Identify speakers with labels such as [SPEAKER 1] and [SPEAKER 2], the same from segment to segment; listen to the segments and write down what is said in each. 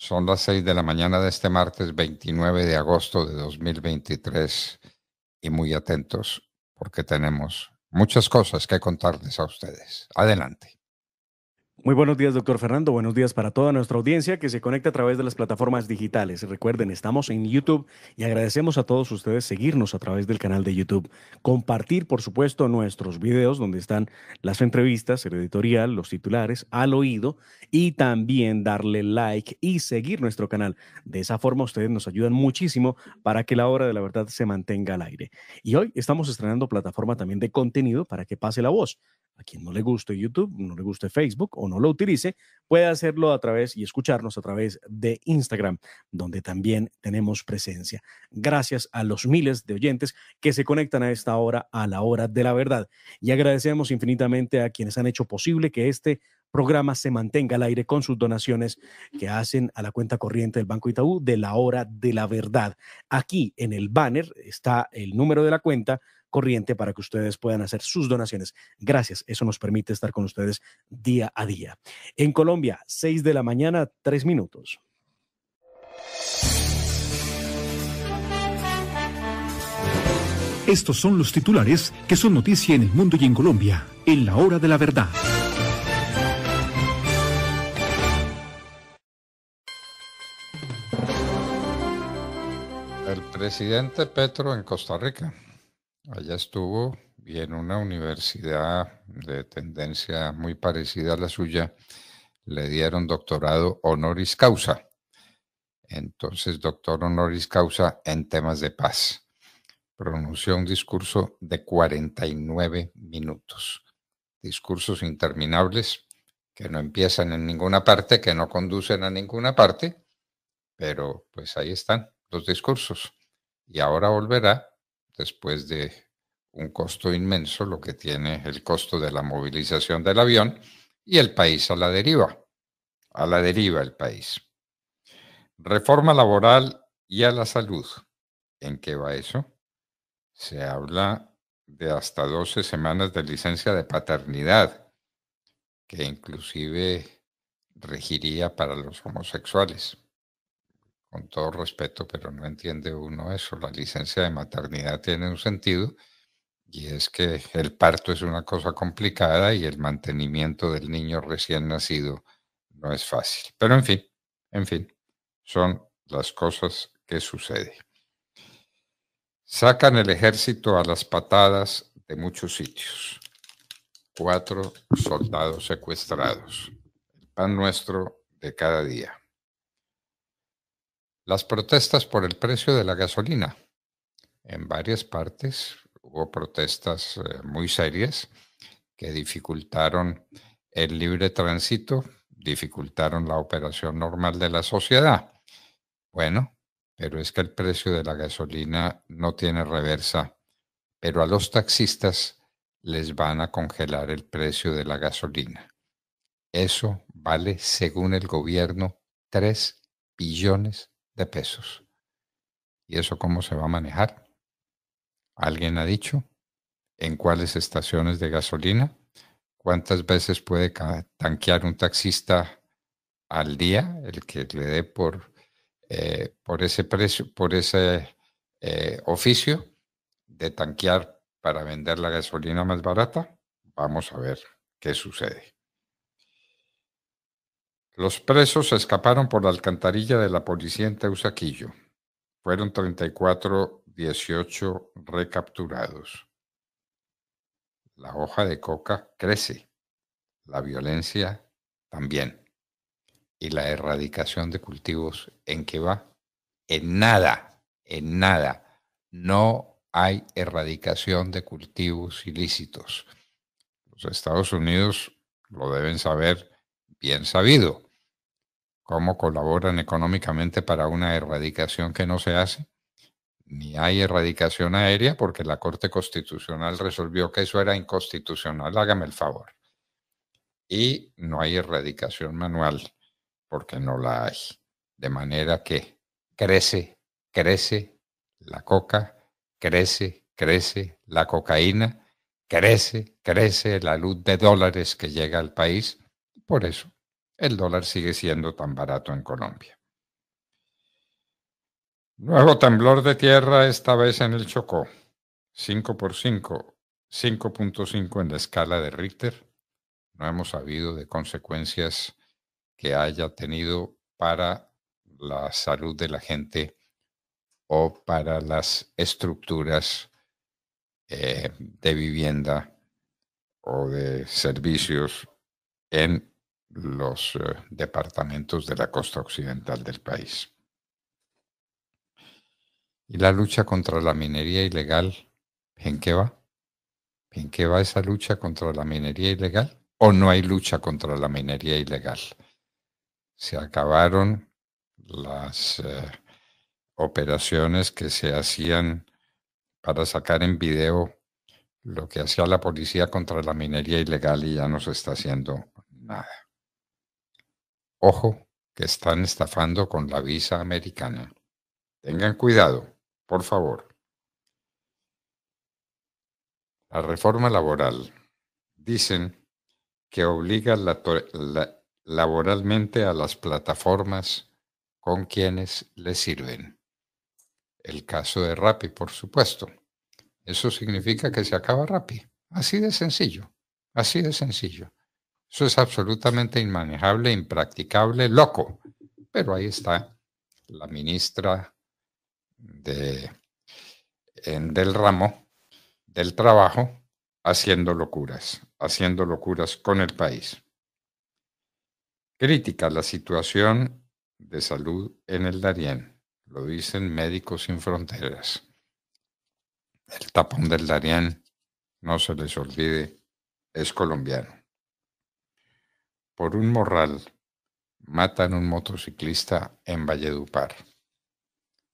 [SPEAKER 1] Son las 6 de la mañana de este martes 29 de agosto de 2023 y muy atentos porque tenemos muchas cosas que contarles a ustedes. Adelante.
[SPEAKER 2] Muy buenos días, doctor Fernando. Buenos días para toda nuestra audiencia que se conecta a través de las plataformas digitales. Recuerden, estamos en YouTube y agradecemos a todos ustedes seguirnos a través del canal de YouTube. Compartir, por supuesto, nuestros videos donde están las entrevistas, el editorial, los titulares al oído y también darle like y seguir nuestro canal. De esa forma ustedes nos ayudan muchísimo para que la obra de la verdad se mantenga al aire. Y hoy estamos estrenando plataforma también de contenido para que pase la voz a quien no le guste YouTube, no le guste Facebook o no lo utilice, puede hacerlo a través y escucharnos a través de Instagram, donde también tenemos presencia. Gracias a los miles de oyentes que se conectan a esta hora, a la hora de la verdad. Y agradecemos infinitamente a quienes han hecho posible que este programa se mantenga al aire con sus donaciones que hacen a la cuenta corriente del Banco Itaú de la hora de la verdad. Aquí en el banner está el número de la cuenta corriente para que ustedes puedan hacer sus donaciones. Gracias, eso nos permite estar con ustedes día a día. En Colombia, 6 de la mañana, 3 minutos. Estos son los titulares que son noticia en el mundo y en Colombia, en la hora de la verdad.
[SPEAKER 1] El presidente Petro en Costa Rica. Allá estuvo y en una universidad de tendencia muy parecida a la suya le dieron doctorado honoris causa. Entonces, doctor honoris causa en temas de paz. Pronunció un discurso de 49 minutos. Discursos interminables que no empiezan en ninguna parte, que no conducen a ninguna parte, pero pues ahí están los discursos. Y ahora volverá después de un costo inmenso, lo que tiene el costo de la movilización del avión, y el país a la deriva, a la deriva el país. Reforma laboral y a la salud. ¿En qué va eso? Se habla de hasta 12 semanas de licencia de paternidad, que inclusive regiría para los homosexuales con todo respeto, pero no entiende uno eso. La licencia de maternidad tiene un sentido y es que el parto es una cosa complicada y el mantenimiento del niño recién nacido no es fácil. Pero en fin, en fin, son las cosas que suceden. Sacan el ejército a las patadas de muchos sitios. Cuatro soldados secuestrados. El pan nuestro de cada día. Las protestas por el precio de la gasolina. En varias partes hubo protestas eh, muy serias que dificultaron el libre tránsito, dificultaron la operación normal de la sociedad. Bueno, pero es que el precio de la gasolina no tiene reversa, pero a los taxistas les van a congelar el precio de la gasolina. Eso vale, según el gobierno, 3 billones pesos. ¿Y eso cómo se va a manejar? ¿Alguien ha dicho? ¿En cuáles estaciones de gasolina? ¿Cuántas veces puede tanquear un taxista al día, el que le dé por, eh, por ese precio, por ese eh, oficio de tanquear para vender la gasolina más barata? Vamos a ver qué sucede. Los presos escaparon por la alcantarilla de la policía en Teusaquillo. Fueron 34, 18 recapturados. La hoja de coca crece, la violencia también. Y la erradicación de cultivos, ¿en qué va? En nada, en nada. No hay erradicación de cultivos ilícitos. Los Estados Unidos, lo deben saber, bien sabido cómo colaboran económicamente para una erradicación que no se hace. Ni hay erradicación aérea porque la Corte Constitucional resolvió que eso era inconstitucional, hágame el favor. Y no hay erradicación manual porque no la hay. De manera que crece, crece la coca, crece, crece la cocaína, crece, crece la luz de dólares que llega al país por eso, el dólar sigue siendo tan barato en Colombia. Nuevo temblor de tierra, esta vez en el Chocó. 5 por 5, 5.5 en la escala de Richter. No hemos sabido de consecuencias que haya tenido para la salud de la gente o para las estructuras eh, de vivienda o de servicios en los eh, departamentos de la costa occidental del país. ¿Y la lucha contra la minería ilegal en qué va? ¿En qué va esa lucha contra la minería ilegal? ¿O no hay lucha contra la minería ilegal? Se acabaron las eh, operaciones que se hacían para sacar en video lo que hacía la policía contra la minería ilegal y ya no se está haciendo nada. Ojo, que están estafando con la visa americana. Tengan cuidado, por favor. La reforma laboral. Dicen que obliga laboralmente a las plataformas con quienes les sirven. El caso de Rappi, por supuesto. Eso significa que se acaba Rappi. Así de sencillo, así de sencillo. Eso es absolutamente inmanejable, impracticable, loco. Pero ahí está la ministra de, del ramo del trabajo haciendo locuras, haciendo locuras con el país. Crítica la situación de salud en el Darién, lo dicen Médicos Sin Fronteras. El tapón del Darién, no se les olvide, es colombiano. Por un morral matan un motociclista en Valledupar.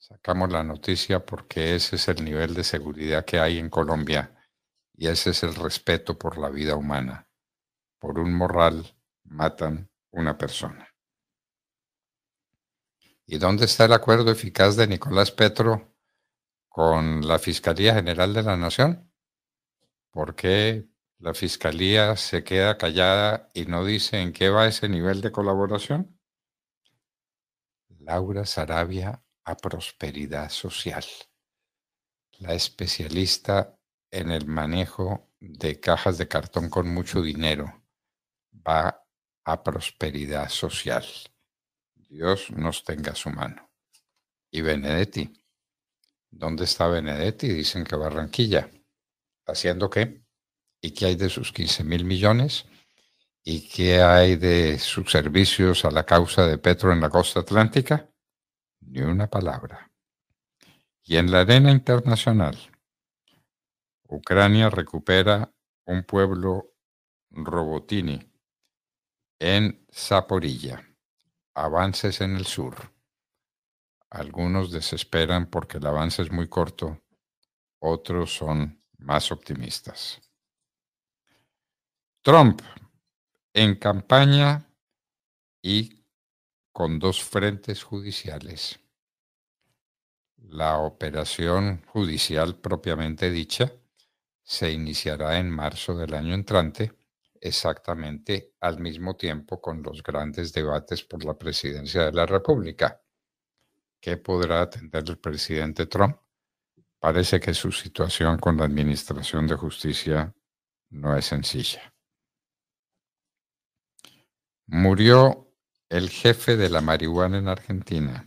[SPEAKER 1] Sacamos la noticia porque ese es el nivel de seguridad que hay en Colombia y ese es el respeto por la vida humana. Por un morral matan una persona. ¿Y dónde está el acuerdo eficaz de Nicolás Petro con la Fiscalía General de la Nación? ¿Por qué la fiscalía se queda callada y no dice en qué va ese nivel de colaboración. Laura Sarabia a Prosperidad Social, la especialista en el manejo de cajas de cartón con mucho dinero, va a Prosperidad Social. Dios nos tenga su mano. Y Benedetti. ¿Dónde está Benedetti? Dicen que Barranquilla. ¿Haciendo qué? y qué hay de sus mil millones y qué hay de sus servicios a la causa de Petro en la costa atlántica. Ni una palabra. Y en la arena internacional, Ucrania recupera un pueblo robotini en Zaporilla. Avances en el sur. Algunos desesperan porque el avance es muy corto, otros son más optimistas. Trump en campaña y con dos frentes judiciales. La operación judicial propiamente dicha se iniciará en marzo del año entrante, exactamente al mismo tiempo con los grandes debates por la presidencia de la República. ¿Qué podrá atender el presidente Trump? Parece que su situación con la Administración de Justicia no es sencilla. Murió el jefe de la marihuana en Argentina,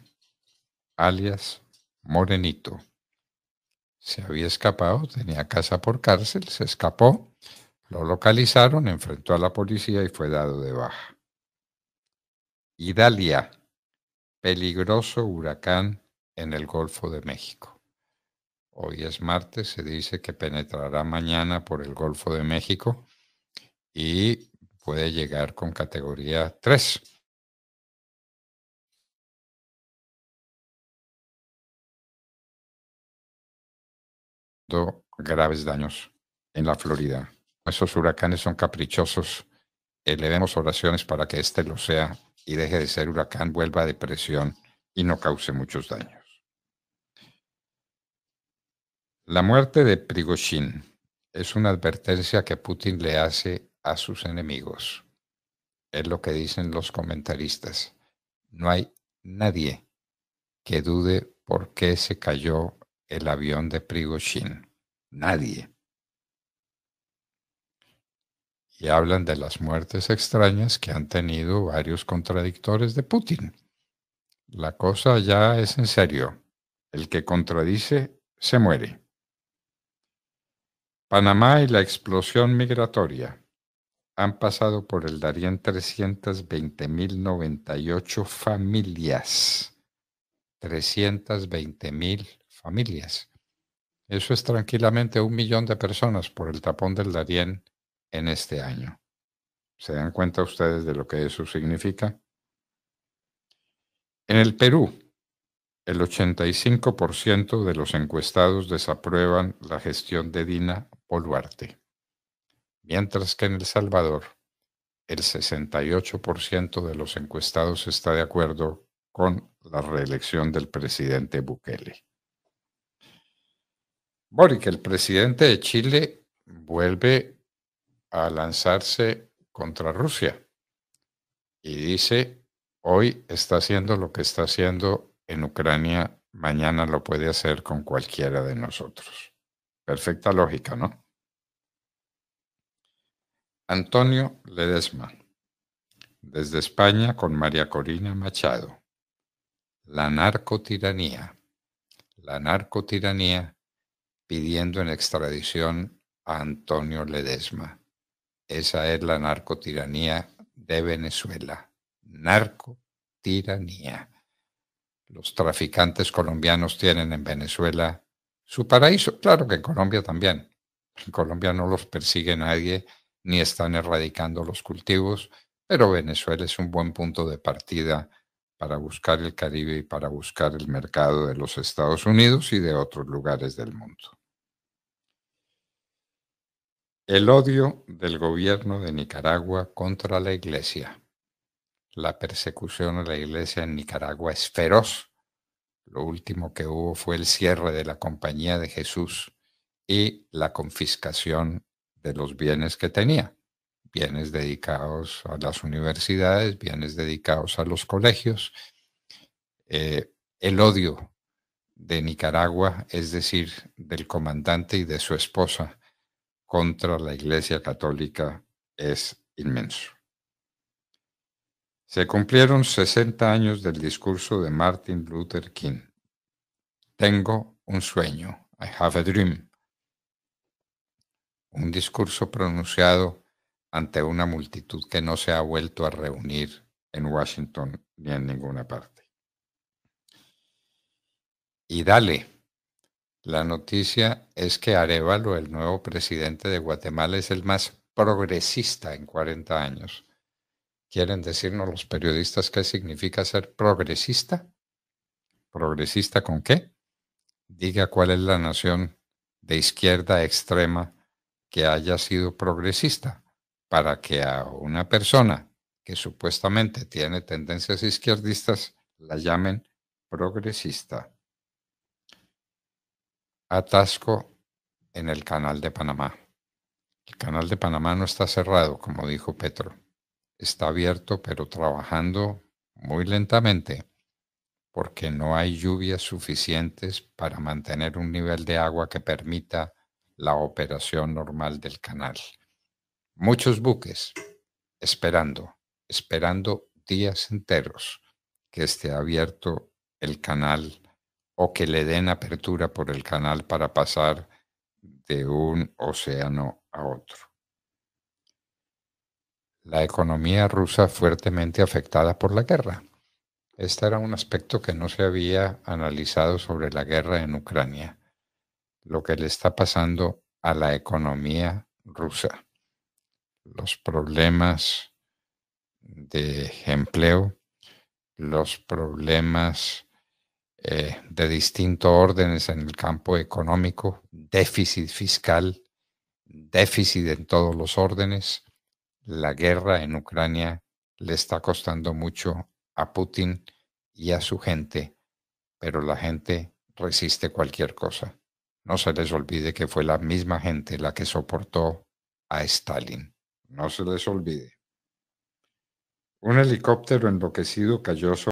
[SPEAKER 1] alias Morenito. Se había escapado, tenía casa por cárcel, se escapó, lo localizaron, enfrentó a la policía y fue dado de baja. Idalia, peligroso huracán en el Golfo de México. Hoy es martes, se dice que penetrará mañana por el Golfo de México y puede llegar con categoría 3. graves daños en la Florida. Esos huracanes son caprichosos. Eh, le Elevemos oraciones para que este lo sea y deje de ser huracán, vuelva a depresión y no cause muchos daños. La muerte de Prigozhin es una advertencia que Putin le hace a sus enemigos. Es lo que dicen los comentaristas. No hay nadie que dude por qué se cayó el avión de Prigozhin. Nadie. Y hablan de las muertes extrañas que han tenido varios contradictores de Putin. La cosa ya es en serio. El que contradice se muere. Panamá y la explosión migratoria han pasado por el Darién 320.098 familias. 320.000 familias. Eso es tranquilamente un millón de personas por el tapón del Darién en este año. ¿Se dan cuenta ustedes de lo que eso significa? En el Perú, el 85% de los encuestados desaprueban la gestión de Dina Poluarte mientras que en El Salvador el 68% de los encuestados está de acuerdo con la reelección del presidente Bukele. Boric, el presidente de Chile, vuelve a lanzarse contra Rusia y dice, hoy está haciendo lo que está haciendo en Ucrania, mañana lo puede hacer con cualquiera de nosotros. Perfecta lógica, ¿no? Antonio Ledesma. Desde España con María Corina Machado. La narcotiranía. La narcotiranía pidiendo en extradición a Antonio Ledesma. Esa es la narcotiranía de Venezuela. Narcotiranía. Los traficantes colombianos tienen en Venezuela su paraíso. Claro que en Colombia también. En Colombia no los persigue nadie ni están erradicando los cultivos, pero Venezuela es un buen punto de partida para buscar el Caribe y para buscar el mercado de los Estados Unidos y de otros lugares del mundo. El odio del gobierno de Nicaragua contra la iglesia. La persecución a la iglesia en Nicaragua es feroz. Lo último que hubo fue el cierre de la Compañía de Jesús y la confiscación de los bienes que tenía, bienes dedicados a las universidades, bienes dedicados a los colegios. Eh, el odio de Nicaragua, es decir, del comandante y de su esposa contra la Iglesia Católica, es inmenso. Se cumplieron 60 años del discurso de Martin Luther King. Tengo un sueño. I have a dream un discurso pronunciado ante una multitud que no se ha vuelto a reunir en Washington ni en ninguna parte. Y dale, la noticia es que Arevalo, el nuevo presidente de Guatemala, es el más progresista en 40 años. ¿Quieren decirnos los periodistas qué significa ser progresista? ¿Progresista con qué? Diga cuál es la nación de izquierda extrema que haya sido progresista para que a una persona que supuestamente tiene tendencias izquierdistas la llamen progresista. Atasco en el canal de Panamá. El canal de Panamá no está cerrado, como dijo Petro. Está abierto, pero trabajando muy lentamente, porque no hay lluvias suficientes para mantener un nivel de agua que permita la operación normal del canal. Muchos buques esperando, esperando días enteros que esté abierto el canal o que le den apertura por el canal para pasar de un océano a otro. La economía rusa fuertemente afectada por la guerra. Este era un aspecto que no se había analizado sobre la guerra en Ucrania lo que le está pasando a la economía rusa. Los problemas de empleo, los problemas eh, de distintos órdenes en el campo económico, déficit fiscal, déficit en todos los órdenes, la guerra en Ucrania le está costando mucho a Putin y a su gente, pero la gente resiste cualquier cosa. No se les olvide que fue la misma gente la que soportó a Stalin. No se les olvide. Un helicóptero enloquecido cayó sobre